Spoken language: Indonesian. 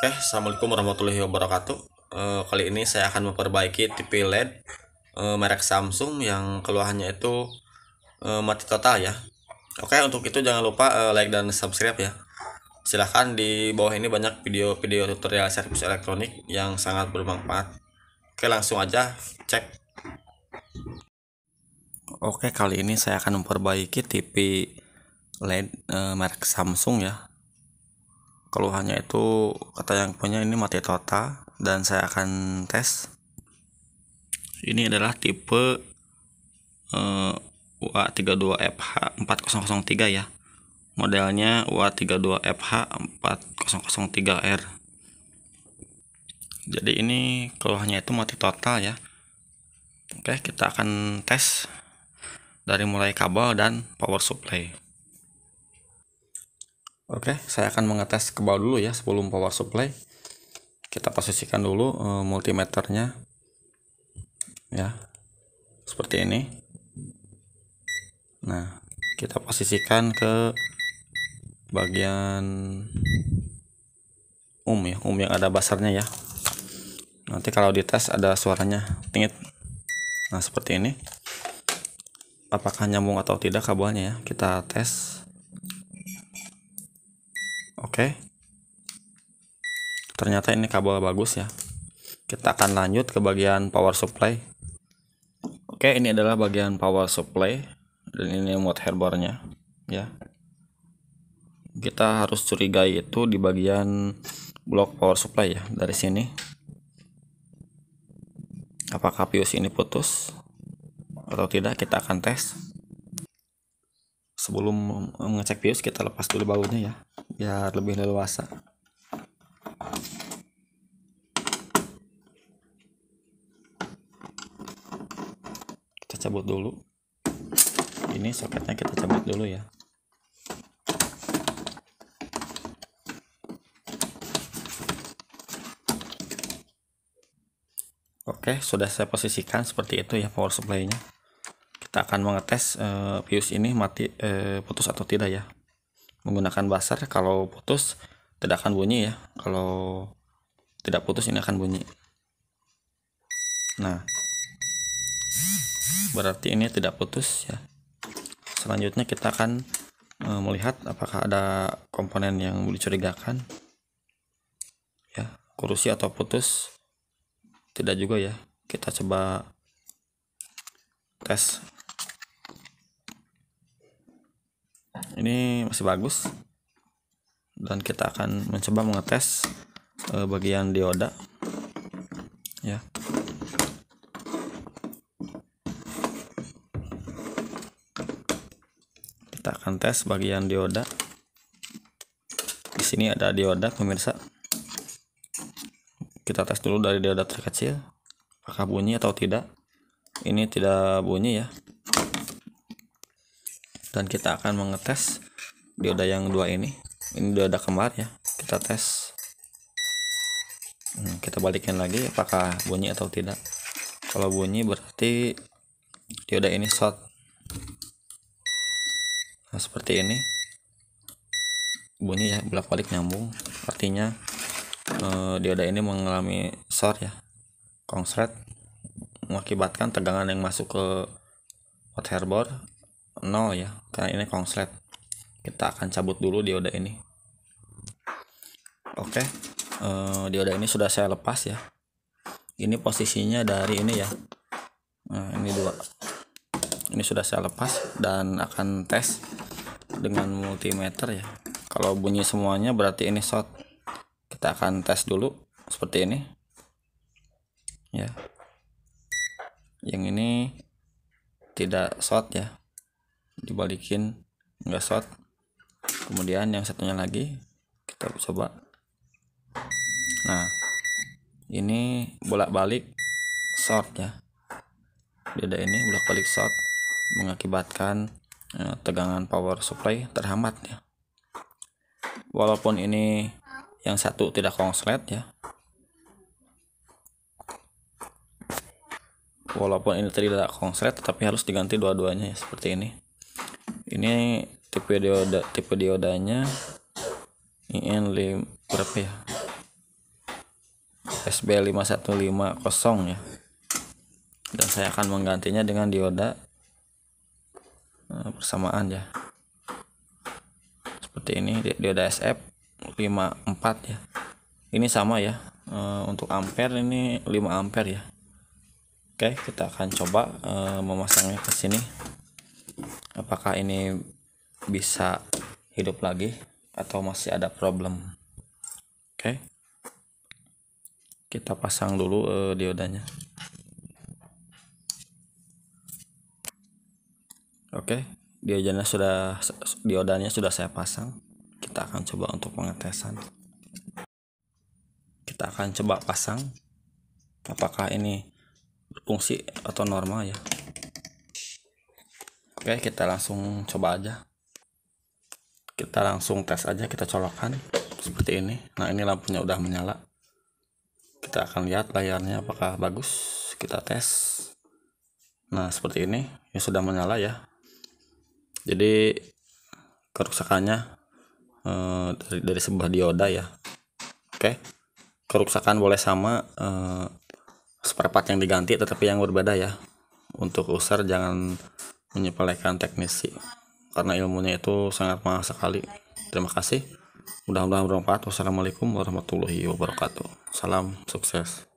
Oke, okay, Assalamualaikum warahmatullahi wabarakatuh. Uh, kali ini saya akan memperbaiki TV LED uh, merek Samsung yang keluhannya itu uh, mati total ya. Oke, okay, untuk itu jangan lupa uh, like dan subscribe ya. Silahkan di bawah ini banyak video-video tutorial servis elektronik yang sangat bermanfaat. Oke, okay, langsung aja cek. Oke, kali ini saya akan memperbaiki TV LED uh, merek Samsung ya keluhannya itu kata yang punya ini mati total dan saya akan tes ini adalah tipe eh, uh, UA32FH4003 ya modelnya UA32FH4003R jadi ini keluhannya itu mati total ya oke kita akan tes dari mulai kabel dan power supply Oke, saya akan mengetes ke bawah dulu ya sebelum power supply. Kita posisikan dulu e, multimeternya. Ya. Seperti ini. Nah, kita posisikan ke bagian um ya, um yang ada basarnya ya. Nanti kalau dites ada suaranya tingit. Nah, seperti ini apakah nyambung atau tidak kabelnya ya kita tes Oke. Ternyata ini kabel bagus ya. Kita akan lanjut ke bagian power supply. Oke, ini adalah bagian power supply dan ini mod herbornya ya. Kita harus curigai itu di bagian blok power supply ya dari sini. Apakah pius ini putus atau tidak kita akan tes sebelum mengecek fuse kita lepas dulu bautnya ya biar lebih leluasa kita cabut dulu ini soketnya kita cabut dulu ya Oke, sudah saya posisikan seperti itu ya power supply-nya kita akan mengetes uh, eh, fuse ini mati uh, putus atau tidak ya menggunakan buzzer, kalau putus tidak akan bunyi ya kalau tidak putus ini akan bunyi nah berarti ini tidak putus ya selanjutnya kita akan uh, melihat apakah ada komponen yang dicurigakan ya kursi atau putus tidak juga ya kita coba tes ini masih bagus dan kita akan mencoba mengetes uh, bagian dioda ya kita akan tes bagian dioda di sini ada dioda pemirsa kita tes dulu dari dioda terkecil apakah bunyi atau tidak ini tidak bunyi ya dan kita akan mengetes dioda yang dua ini ini dioda kembar ya kita tes hmm, kita balikin lagi apakah bunyi atau tidak kalau bunyi berarti dioda ini short nah seperti ini bunyi ya bolak balik nyambung artinya eh, dioda ini mengalami short ya konsret mengakibatkan tegangan yang masuk ke hot hairboard nol ya karena ini konslet kita akan cabut dulu dioda ini oke okay. uh, eh, dioda ini sudah saya lepas ya ini posisinya dari ini ya nah ini dua ini sudah saya lepas dan akan tes dengan multimeter ya kalau bunyi semuanya berarti ini short kita akan tes dulu seperti ini ya yang ini tidak short ya dibalikin enggak short kemudian yang satunya lagi kita coba nah ini bolak-balik short ya beda ini bolak-balik short mengakibatkan eh, tegangan power supply terhambat ya walaupun ini yang satu tidak konslet ya walaupun ini tidak konslet tapi harus diganti dua-duanya ya seperti ini ini tipe dioda tipe diodanya IN lim, berapa ya SB5150 ya dan saya akan menggantinya dengan dioda persamaan eh, ya seperti ini dioda SF 54 ya ini sama ya eh, untuk ampere ini 5 ampere ya Oke kita akan coba eh, memasangnya ke sini apakah ini bisa hidup lagi atau masih ada problem oke okay. kita pasang dulu uh, diodanya oke okay. diodanya sudah diodanya sudah saya pasang kita akan coba untuk pengetesan kita akan coba pasang apakah ini fungsi atau normal ya Oke, kita langsung coba aja. Kita langsung tes aja, kita colokan seperti ini. Nah, ini lampunya udah menyala. Kita akan lihat layarnya apakah bagus. Kita tes. Nah, seperti ini. Ini sudah menyala ya. Jadi kerusakannya e, dari dari sebuah dioda ya. Oke. Kerusakan boleh sama e, spare part yang diganti tetapi yang berbeda ya. Untuk user jangan menyepelekan teknisi karena ilmunya itu sangat mahal sekali. Terima kasih. Mudah-mudahan bermanfaat. Wassalamualaikum warahmatullahi wabarakatuh. Salam sukses.